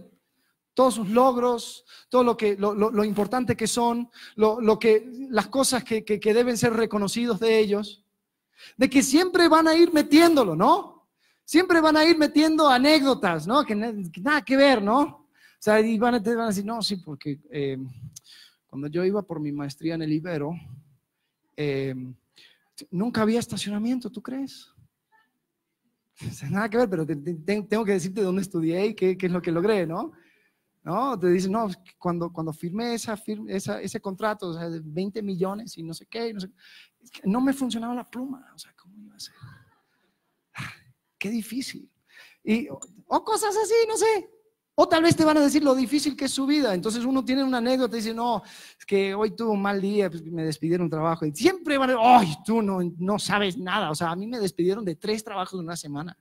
todos sus logros, todo lo, que, importante que son, lo, que, las cosas que, que deben ser reconocidos de ellos, de que siempre van a ir metiéndolo, ¿no? Siempre van a ir metiendo anécdotas, ¿no? Que, nada que ver, ¿no? O sea, y van a, decir, no, sí, porque eh, cuando yo iba por mi maestría en el Ibero, eh, nunca había estacionamiento, ¿tú crees? (laughs) nada que ver, pero tengo que decirte dónde estudié y qué, es lo que logré, ¿no? ¿No? Te dicen, no, cuando, cuando firmé esa, ese contrato, o sea, de 20 millones y no sé qué, no sé, no me funcionaba la pluma, o sea, ¿cómo iba a ser? Ah, qué difícil. Y, o cosas así, no sé. O tal vez te van a decir lo difícil que es su vida. Entonces uno tiene una anécdota y dice, no, es que hoy tuve un mal día, pues, me despidieron un trabajo. Y siempre van a decir, ay, tú no, no sabes nada. O sea, a mí me despidieron de tres trabajos en una semana.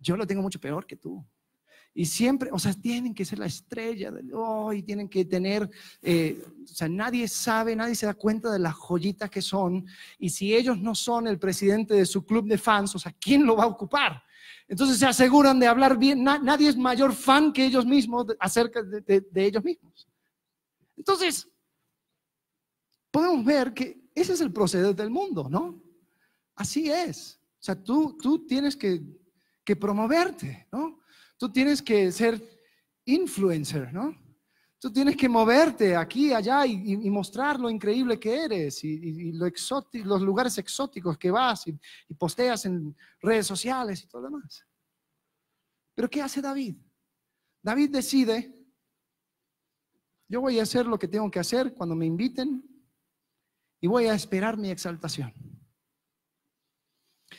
Yo lo tengo mucho peor que tú. Y siempre, o sea, tienen que ser la estrella, de, oh, tienen que tener, eh, o sea, nadie sabe, nadie se da cuenta de las joyitas que son. Y si ellos no son el presidente de su club de fans, o sea, ¿quién lo va a ocupar? Entonces se aseguran de hablar bien, nadie es mayor fan que ellos mismos acerca de, ellos mismos. Entonces, podemos ver que ese es el proceder del mundo, ¿no? Así es. O sea, tú, tú tienes que promoverte, ¿no? Tú tienes que ser influencer, ¿no? Tú tienes que moverte aquí, allá y, mostrar lo increíble que eres y, los lugares exóticos que vas y, posteas en redes sociales y todo lo demás. Pero ¿qué hace David? David decide, yo voy a hacer lo que tengo que hacer cuando me inviten y voy a esperar mi exaltación.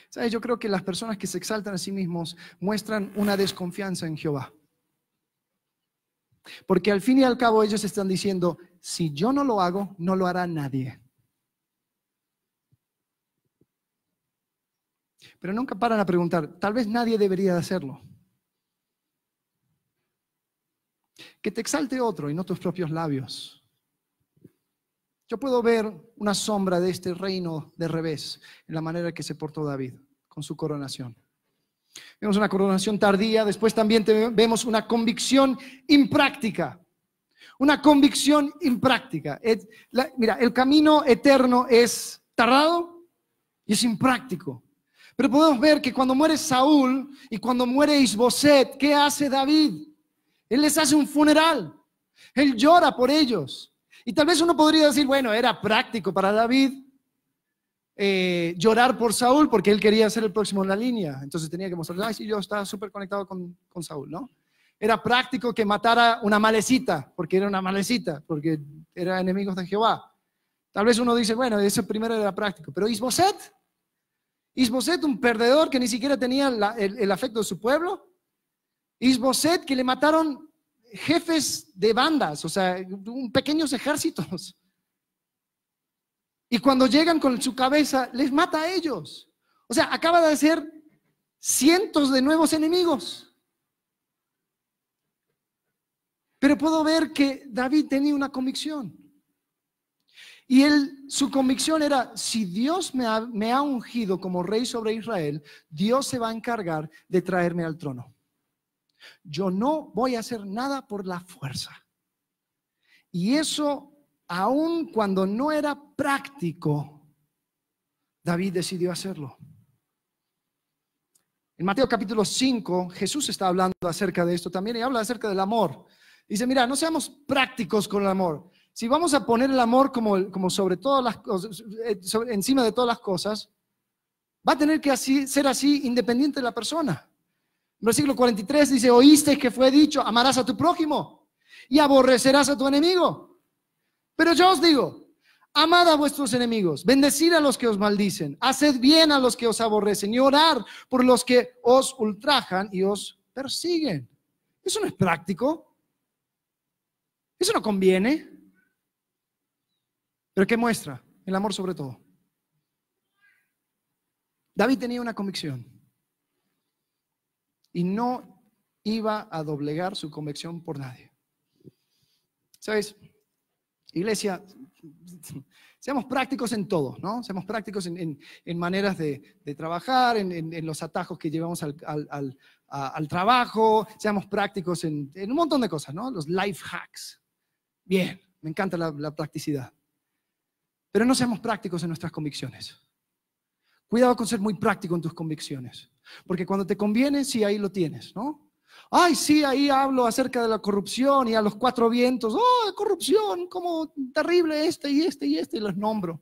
¿Sabes? Yo creo que las personas que se exaltan a sí mismos muestran una desconfianza en Jehová. Porque al fin y al cabo ellos están diciendo, si yo no lo hago, no lo hará nadie. Pero nunca paran a preguntar, tal vez nadie debería hacerlo. Que te exalte otro y no tus propios labios. Yo puedo ver una sombra de este reino de revés en la manera que se portó David con su coronación. Vemos una coronación tardía, después también vemos una convicción impráctica. Una convicción impráctica. mira, el camino eterno es tardado y es impráctico. Pero podemos ver que cuando muere Saúl y cuando muere Isboset, ¿qué hace David? Él les hace un funeral. Él llora por ellos. Y tal vez uno podría decir, bueno, era práctico para David eh, llorar por Saúl porque él quería ser el próximo en la línea. Entonces tenía que mostrar, ay, sí, yo estaba súper conectado con, Saúl, ¿no? Era práctico que matara una malecita, porque era una malecita, porque era enemigos de Jehová. Tal vez uno dice, bueno, eso primero era práctico. Pero Isboset, Isboset, un perdedor que ni siquiera tenía el, el afecto de su pueblo. Isboset, que le mataron jefes de bandas, o sea, pequeños ejércitos. Y cuando llegan con su cabeza, les mata a ellos. O sea, acaba de hacer cientos de nuevos enemigos. Pero puedo ver que David tenía una convicción. Y él, su convicción era, si Dios me ha ungido como rey sobre Israel, Dios se va a encargar de traerme al trono. Yo no voy a hacer nada por la fuerza. Y eso, aun cuando no era práctico, David decidió hacerlo. En Mateo capítulo 5, Jesús está hablando acerca de esto también y habla acerca del amor. Dice, mira, no seamos prácticos con el amor. Si vamos a poner el amor como, como sobre todas las cosas, eh, encima de todas las cosas, va a tener que ser así independiente de la persona. Versículo 43 dice, oíste que fue dicho, amarás a tu prójimo y aborrecerás a tu enemigo. Pero yo os digo, amad a vuestros enemigos, bendecid a los que os maldicen, haced bien a los que os aborrecen y orad por los que os ultrajan y os persiguen. Eso no es práctico. Eso no conviene. Pero ¿qué muestra? El amor sobre todo. David tenía una convicción y no iba a doblegar su convicción por nadie. ¿Sabes? Iglesia, (laughs) seamos prácticos en todo, ¿no? Seamos prácticos en, maneras de, trabajar, en, los atajos que llevamos al, trabajo, seamos prácticos en, un montón de cosas, ¿no? Los life hacks. Bien, me encanta la, la practicidad. Pero no seamos prácticos en nuestras convicciones. Cuidado con ser muy práctico en tus convicciones. Porque cuando te conviene, sí, ahí lo tienes, ¿no? Ay, sí, ahí hablo acerca de la corrupción y a los cuatro vientos. ¡Oh, corrupción! ¡Cómo terrible este y este y este! Y los nombro.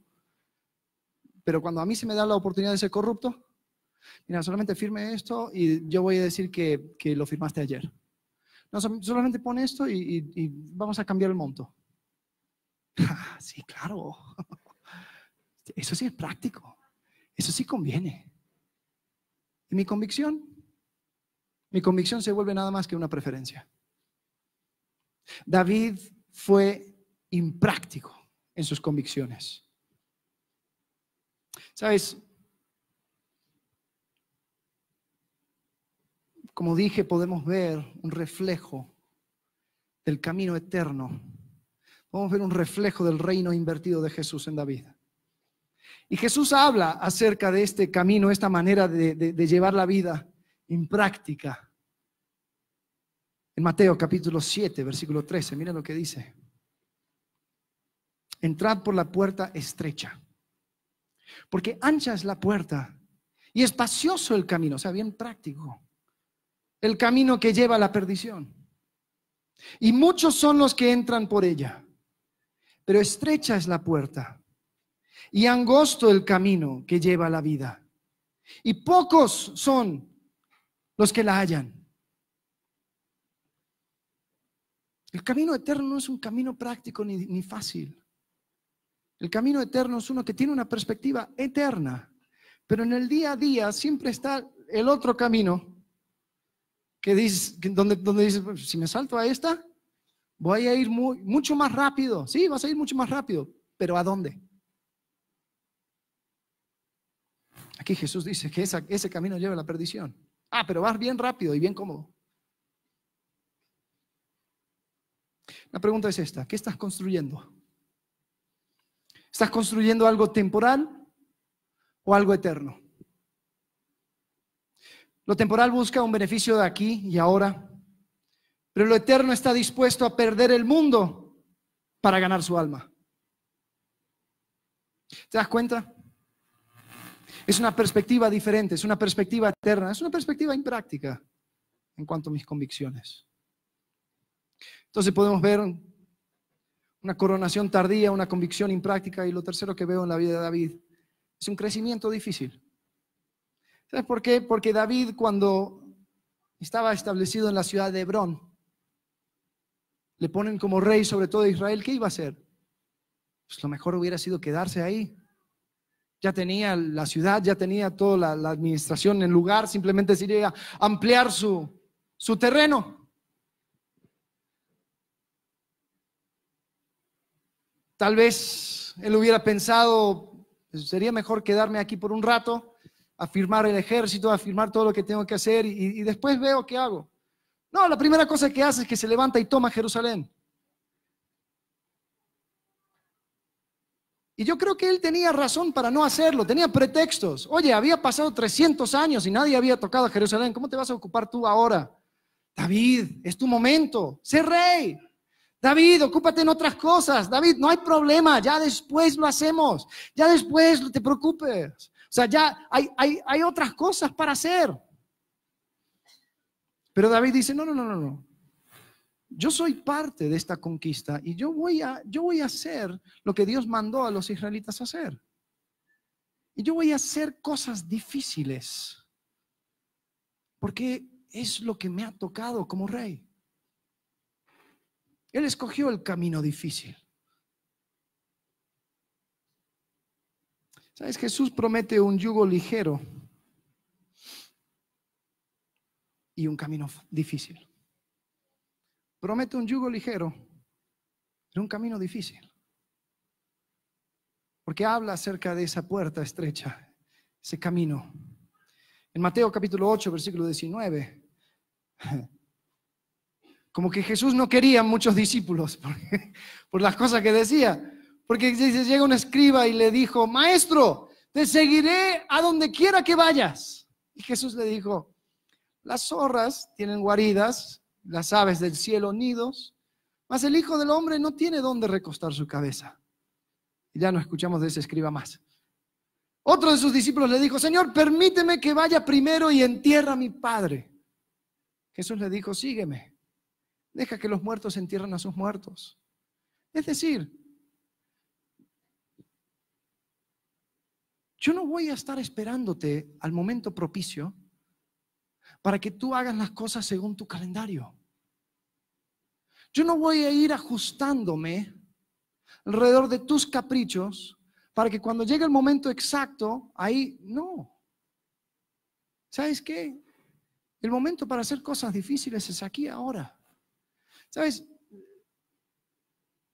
Pero cuando a mí se me da la oportunidad de ser corrupto, mira, solamente firme esto y yo voy a decir que, lo firmaste ayer. No, solamente pone esto y, y vamos a cambiar el monto. (laughs) sí, claro. (laughs) Eso sí es práctico. Eso sí conviene mi convicción. Mi convicción se vuelve nada más que una preferencia. David fue impráctico en sus convicciones. ¿Sabes? Como dije, podemos ver un reflejo del camino eterno. Podemos ver un reflejo del reino invertido de Jesús en David. Y Jesús habla acerca de este camino, esta manera de, llevar la vida en práctica. En Mateo capítulo 7, versículo 13, mira lo que dice. Entrad por la puerta estrecha, porque ancha es la puerta y espacioso el camino, o sea, bien práctico. El camino que lleva a la perdición. Y muchos son los que entran por ella, pero estrecha es la puerta y angosto el camino que lleva la vida. Y pocos son los que la hallan. El camino eterno no es un camino práctico ni, fácil. El camino eterno es uno que tiene una perspectiva eterna, pero en el día a día siempre está el otro camino que dice, donde, donde dice, pues, si me salto a esta, voy a ir muy, mucho más rápido. Sí, vas a ir mucho más rápido, pero ¿a dónde? Aquí Jesús dice que ese camino lleva a la perdición. Ah, pero vas bien rápido y bien cómodo. La pregunta es esta, ¿qué estás construyendo? ¿Estás construyendo algo temporal o algo eterno? Lo temporal busca un beneficio de aquí y ahora, pero lo eterno está dispuesto a perder el mundo para ganar su alma. ¿Te das cuenta? Es una perspectiva diferente, es una perspectiva eterna, es una perspectiva impráctica en cuanto a mis convicciones. Entonces podemos ver una coronación tardía, una convicción impráctica y lo tercero que veo en la vida de David es un crecimiento difícil. ¿Sabes por qué? Porque David cuando estaba establecido en la ciudad de Hebrón, le ponen como rey sobre todo Israel, ¿qué iba a hacer? Pues lo mejor hubiera sido quedarse ahí ya tenía la ciudad, ya tenía toda la, administración en lugar, simplemente sería ampliar su, terreno. Tal vez él hubiera pensado, pues, sería mejor quedarme aquí por un rato, afirmar el ejército, afirmar todo lo que tengo que hacer y, y después veo qué hago. No, la primera cosa que hace es que se levanta y toma Jerusalén. Y yo creo que él tenía razón para no hacerlo, tenía pretextos. Oye, había pasado 300 años y nadie había tocado Jerusalén. ¿Cómo te vas a ocupar tú ahora? David, es tu momento. Sé rey. David, ocúpate en otras cosas. David, no hay problema. Ya después lo hacemos. Ya después no te preocupes. O sea, ya hay, hay, hay otras cosas para hacer. Pero David dice, no, no, no, no, no yo soy parte de esta conquista y yo voy a, yo voy a hacer lo que Dios mandó a los israelitas a hacer. Y yo voy a hacer cosas difíciles, porque es lo que me ha tocado como rey. Él escogió el camino difícil. ¿Sabes? Jesús promete un yugo ligero y un camino difícil promete un yugo ligero en un camino difícil. Porque habla acerca de esa puerta estrecha, ese camino. En Mateo capítulo 8, versículo 19, como que Jesús no quería muchos discípulos (laughs) por las cosas que decía. Porque llega un escriba y le dijo, maestro, te seguiré a donde quiera que vayas. Y Jesús le dijo, las zorras tienen guaridas las aves del cielo nidos, mas el Hijo del Hombre no tiene dónde recostar su cabeza. Y ya no escuchamos de ese escriba más. Otro de sus discípulos le dijo, Señor, permíteme que vaya primero y entierra a mi Padre. Jesús le dijo, sígueme, deja que los muertos entierran a sus muertos. Es decir, yo no voy a estar esperándote al momento propicio para que tú hagas las cosas según tu calendario. Yo no voy a ir ajustándome alrededor de tus caprichos para que cuando llegue el momento exacto, ahí no. ¿Sabes qué? El momento para hacer cosas difíciles es aquí ahora. ¿Sabes?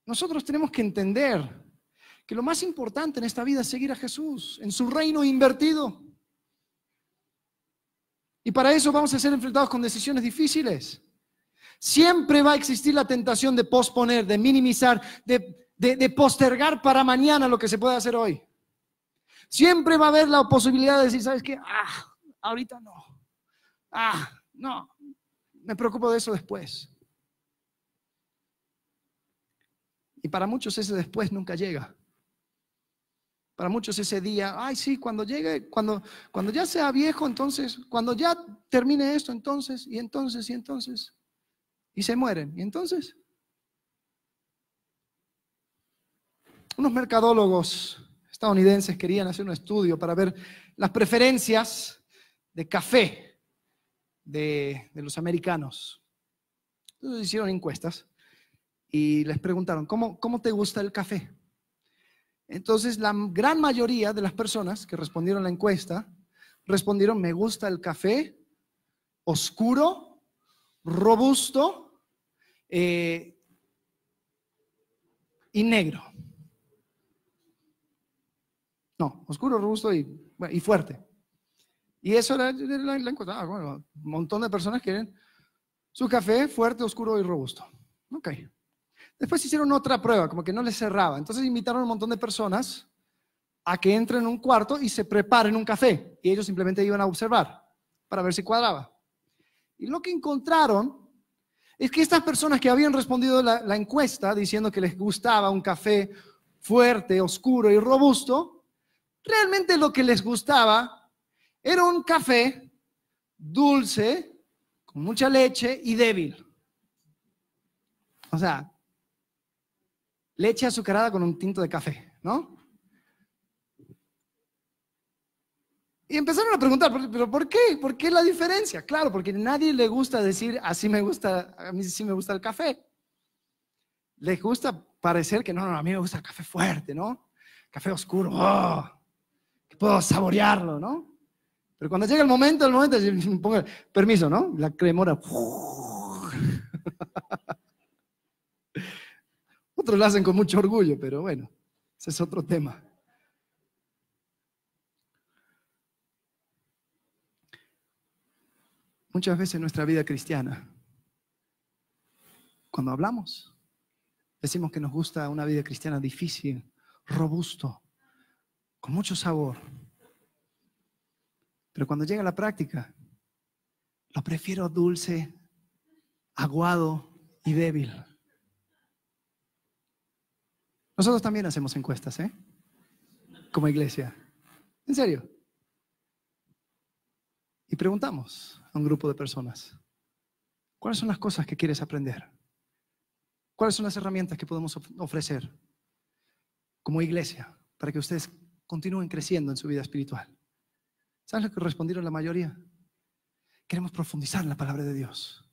Nosotros tenemos que entender que lo más importante en esta vida es seguir a Jesús, en su reino invertido. Y para eso vamos a ser enfrentados con decisiones difíciles. Siempre va a existir la tentación de posponer, de minimizar, de, postergar para mañana lo que se puede hacer hoy. Siempre va a haber la posibilidad de decir, ¿sabes qué? Ah, ahorita no. Ah, no. Me preocupo de eso después. Y para muchos ese después nunca llega. Para muchos ese día, ay, sí, cuando llegue, cuando, cuando ya sea viejo, entonces, cuando ya termine esto, entonces, y entonces, y entonces, y se mueren, y entonces. Unos mercadólogos estadounidenses querían hacer un estudio para ver las preferencias de café de, los americanos. Entonces hicieron encuestas y les preguntaron, cómo te gusta el café? Entonces, la gran mayoría de las personas que respondieron la encuesta respondieron, me gusta el café oscuro, robusto eh, y negro. No, oscuro, robusto y, fuerte. Y eso era, la, encuesta. Ah, un montón de personas quieren su café fuerte, oscuro y robusto. Ok. Después hicieron otra prueba, como que no les cerraba. Entonces invitaron a un montón de personas a que entren en un cuarto y se preparen un café. Y ellos simplemente iban a observar para ver si cuadraba. Y lo que encontraron es que estas personas que habían respondido la, la encuesta diciendo que les gustaba un café fuerte, oscuro y robusto, realmente lo que les gustaba era un café dulce, con mucha leche y débil. O sea, Leche azucarada con un tinto de café, ¿no? Y empezaron a preguntar, ¿pero por qué? ¿Por qué la diferencia? Claro, porque nadie le gusta decir, así me gusta, a mí sí me gusta el café. Les gusta parecer que no, no, a mí me gusta el café fuerte, ¿no? Café oscuro, oh, que puedo saborearlo, ¿no? Pero cuando llega el momento, el momento, (laughs) pongo, permiso, ¿no? La cremora. (laughs) (laughs) Otros lo hacen con mucho orgullo, pero bueno, ese es otro tema. Muchas veces en nuestra vida cristiana, cuando hablamos, decimos que nos gusta una vida cristiana difícil, robusto, con mucho sabor. Pero cuando llega a la práctica, lo prefiero dulce, aguado y débil. Nosotros también hacemos encuestas, ¿eh? Como iglesia. En serio. Y preguntamos a un grupo de personas, ¿cuáles son las cosas que quieres aprender? ¿Cuáles son las herramientas que podemos ofrecer como iglesia para que ustedes continúen creciendo en su vida espiritual? ¿Sabes lo que respondieron la mayoría? Queremos profundizar en la palabra de Dios.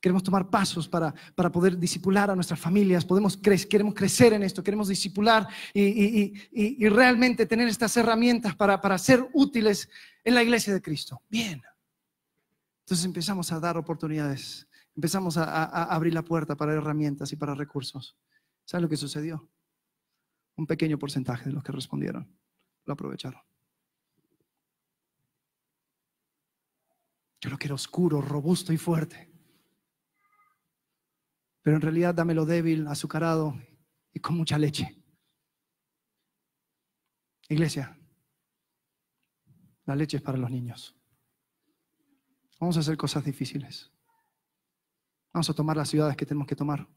Queremos tomar pasos para, poder disipular a nuestras familias. Podemos queremos crecer en esto, queremos disipular y, realmente tener estas herramientas para, ser útiles en la iglesia de Cristo. Bien. Entonces empezamos a dar oportunidades, empezamos a, abrir la puerta para herramientas y para recursos. ¿Sabes lo que sucedió? Un pequeño porcentaje de los que respondieron lo aprovecharon. Yo lo quiero oscuro, robusto y fuerte pero en realidad dámelo débil, azucarado y con mucha leche. Iglesia, la leche es para los niños. Vamos a hacer cosas difíciles. Vamos a tomar las ciudades que tenemos que tomar.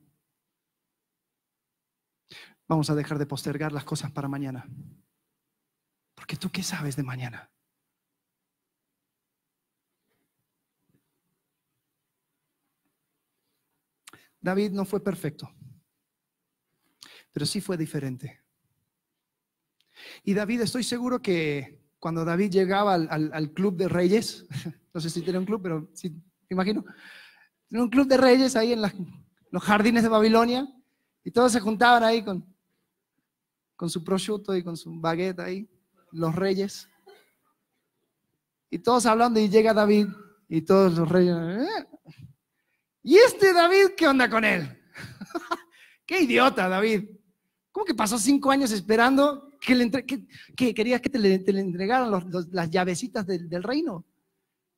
Vamos a dejar de postergar las cosas para mañana. Porque tú qué sabes de mañana? David no fue perfecto, pero sí fue diferente. Y David, estoy seguro que cuando David llegaba al, club de reyes, (laughs) no sé si tenía un club, pero sí, me imagino, tenía un club de reyes ahí en los jardines de Babilonia y todos se juntaban ahí con, con su prosciutto y con su baguette ahí, los reyes. Y todos hablando y llega David y todos los reyes, eh, ¿Y este David qué onda con él? (laughs) qué idiota, David. ¿Cómo que pasó cinco años esperando que, le que, querías que te le, entregaran las llavecitas del, reino?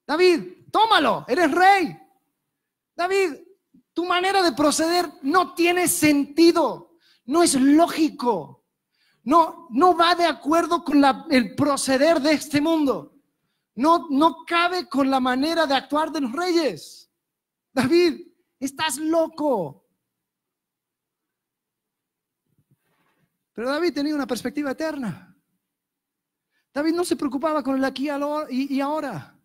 David, tómalo, eres rey. David, tu manera de proceder no tiene sentido, no es lógico, no, no va de acuerdo con el proceder de este mundo, no, no cabe con la manera de actuar de los reyes. David, estás loco. Pero David tenía una perspectiva eterna. David no se preocupaba con el aquí y ahora.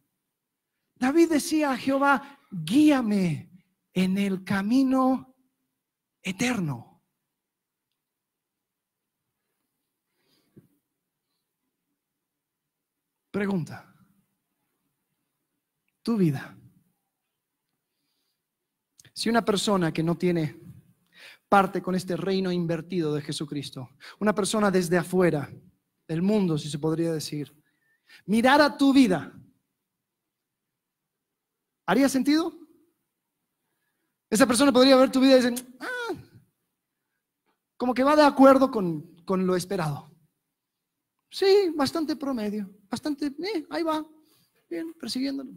David decía a Jehová, guíame en el camino eterno. Pregunta, tu vida si una persona que no tiene parte con este reino invertido de Jesucristo, una persona desde afuera del mundo, si se podría decir, mirar a tu vida, ¿haría sentido? Esa persona podría ver tu vida y decir, ah, como que va de acuerdo con, lo esperado. Sí, bastante promedio, bastante, eh, ahí va, bien, persiguiéndolo.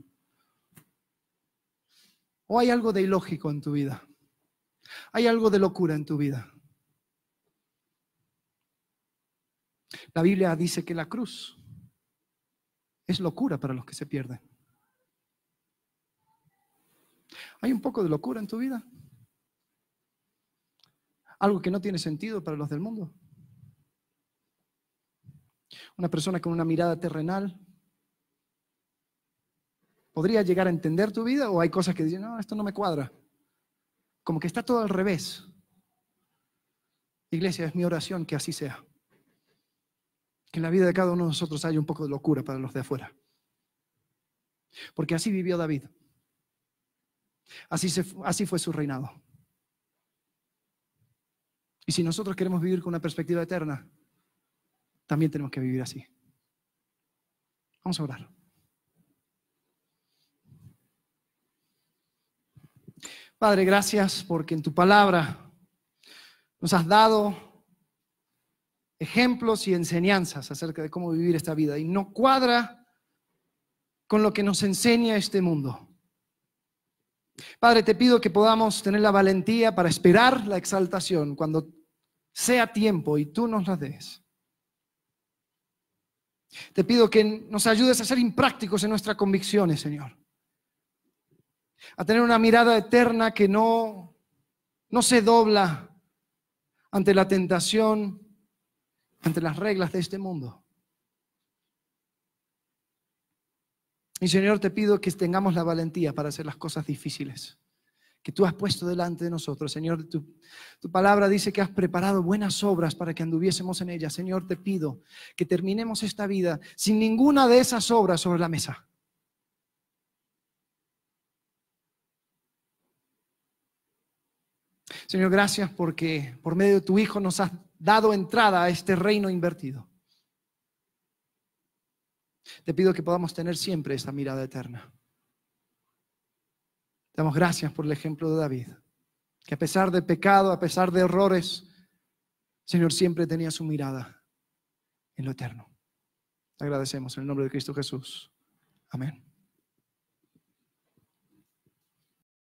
¿O hay algo de ilógico en tu vida? ¿Hay algo de locura en tu vida? La Biblia dice que la cruz es locura para los que se pierden. ¿Hay un poco de locura en tu vida? ¿Algo que no tiene sentido para los del mundo? Una persona con una mirada terrenal podría llegar a entender tu vida o hay cosas que dicen, no, esto no me cuadra. Como que está todo al revés. Iglesia, es mi oración que así sea. Que en la vida de cada uno de nosotros haya un poco de locura para los de afuera. Porque así vivió David. Así, así fue su reinado. Y si nosotros queremos vivir con una perspectiva eterna, también tenemos que vivir así. Vamos a orar. Padre, gracias porque en tu palabra nos has dado ejemplos y enseñanzas acerca de cómo vivir esta vida y no cuadra con lo que nos enseña este mundo. Padre, te pido que podamos tener la valentía para esperar la exaltación cuando sea tiempo y tú nos la des. Te pido que nos ayudes a ser imprácticos en nuestras convicciones, Señor a tener una mirada eterna que no, no se dobla ante la tentación, ante las reglas de este mundo. Y Señor, te pido que tengamos la valentía para hacer las cosas difíciles que tú has puesto delante de nosotros. Señor, tu, tu, palabra dice que has preparado buenas obras para que anduviésemos en ellas. Señor, te pido que terminemos esta vida sin ninguna de esas obras sobre la mesa. Señor, gracias porque por medio de tu Hijo nos has dado entrada a este reino invertido. Te pido que podamos tener siempre esa mirada eterna. Damos gracias por el ejemplo de David, que a pesar de pecado, a pesar de errores, Señor siempre tenía su mirada en lo eterno. Te agradecemos en el nombre de Cristo Jesús. Amén.